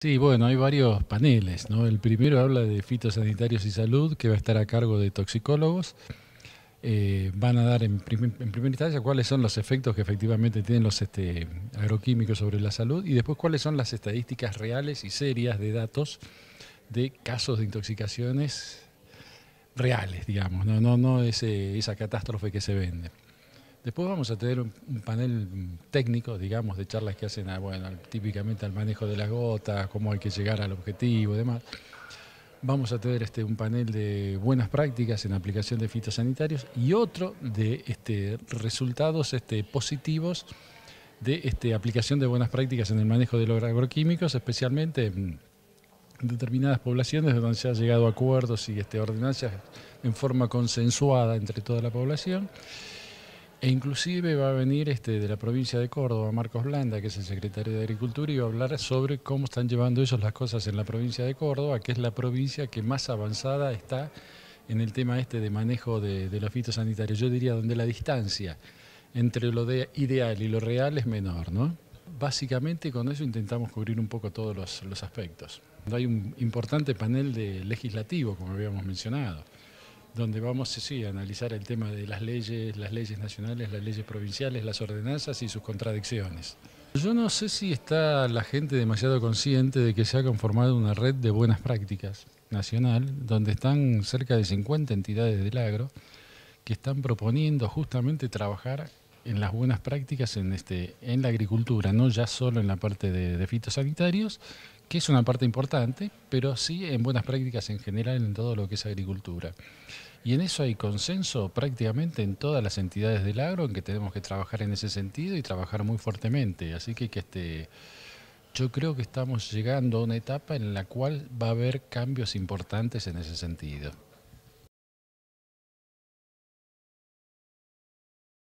Sí, bueno, hay varios paneles, ¿no? El primero habla de fitosanitarios y salud, que va a estar a cargo de toxicólogos. Eh, van a dar en, prim primera instancia cuáles son los efectos que efectivamente tienen los este, agroquímicos sobre la salud y después cuáles son las estadísticas reales y serias de datos de casos de intoxicaciones reales, digamos, no, no, no ese, esa catástrofe que se vende. Después vamos a tener un, panel técnico, digamos, de charlas que hacen, ah, típicamente al manejo de las gotas, cómo hay que llegar al objetivo y demás. Vamos a tener este, un panel de buenas prácticas en aplicación de fitosanitarios y otro de este, resultados este, positivos de este, aplicación de buenas prácticas en el manejo de los agroquímicos, especialmente en determinadas poblaciones donde se ha llegado acuerdos y este, ordenanzas en forma consensuada entre toda la población. E inclusive va a venir este de la provincia de Córdoba, Marcos Blanda, que es el secretario de Agricultura, y va a hablar sobre cómo están llevando ellos las cosas en la provincia de Córdoba, que es la provincia que más avanzada está en el tema este de manejo de, de los fitosanitarios. Yo diría donde la distancia entre lo ideal y lo real es menor, ¿no? Básicamente con eso intentamos cubrir un poco todos los, los aspectos. Hay un importante panel de legislativo, como habíamos mencionado donde vamos sí, a analizar el tema de las leyes, las leyes nacionales, las leyes provinciales, las ordenanzas y sus contradicciones. Yo no sé si está la gente demasiado consciente de que se ha conformado una red de buenas prácticas nacional, donde están cerca de 50 entidades del agro que están proponiendo justamente trabajar en las buenas prácticas en, este, en la agricultura, no ya solo en la parte de, fitosanitarios, que es una parte importante, pero sí en buenas prácticas en general en todo lo que es agricultura. Y en eso hay consenso prácticamente en todas las entidades del agro, en que tenemos que trabajar en ese sentido y trabajar muy fuertemente. Así que, que este, yo creo que estamos llegando a una etapa en la cual va a haber cambios importantes en ese sentido.